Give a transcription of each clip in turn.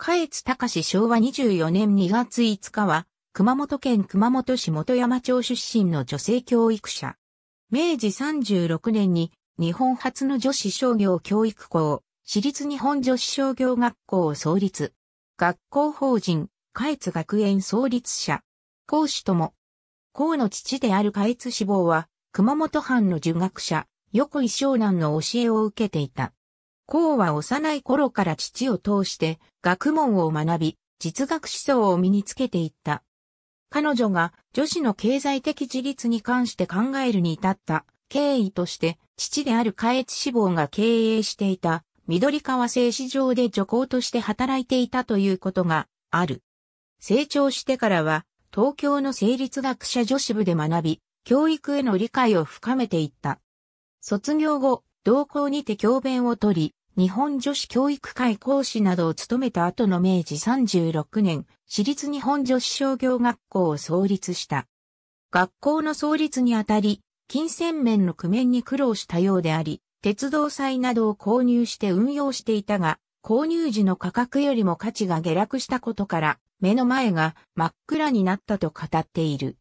下越隆昭和24年2月5日は、熊本県熊本市本山町出身の女性教育者。明治36年に日本初の女子商業教育校、私立日本女子商業学校を創立。学校法人、下越学園創立者。講師とも。校の父である下越志望は、熊本藩の儒学者、横井湘南の教えを受けていた。孔は幼い頃から父を通して学問を学び、実学思想を身につけていった。彼女が女子の経済的自立に関して考えるに至った経緯として、父である下越志望が経営していた緑川製糸場で助行として働いていたということがある。成長してからは、東京の成立学者女子部で学び、教育への理解を深めていった。卒業後、同校にて教鞭を取り、日本女子教育会講師などを務めた後の明治36年、私立日本女子商業学校を創立した。学校の創立にあたり、金銭面の工面に苦労したようであり、鉄道債などを購入して運用していたが、購入時の価格よりも価値が下落したことから、目の前が真っ暗になったと語っている。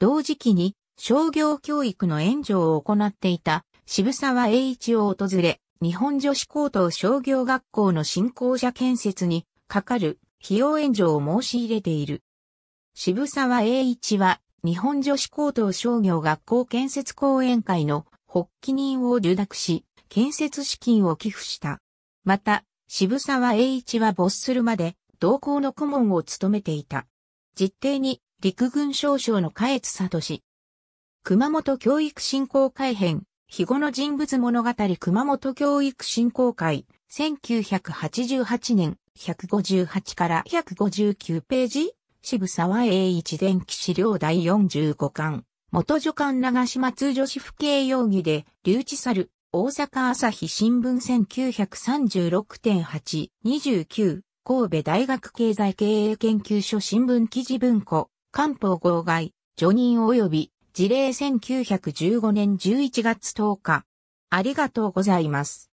同時期に商業教育の援助を行っていた渋沢栄一を訪れ、日本女子高等商業学校の振興者建設にかかる費用援助を申し入れている。渋沢栄一は日本女子高等商業学校建設講演会の発起人を受諾し、建設資金を寄付した。また、渋沢栄一は没するまで同校の顧問を務めていた。実定に陸軍少将の下越氏。熊本教育振興改編日後の人物物語熊本教育振興会、1988年、158から159ページ、渋沢栄一伝記資料第45巻、元助官長島通女子不敬容疑で、留置猿、大阪朝日新聞1936.8、29、神戸大学経済経営研究所新聞記事文庫、官報号外、除任及び事例1915年11月10日。ありがとうございます。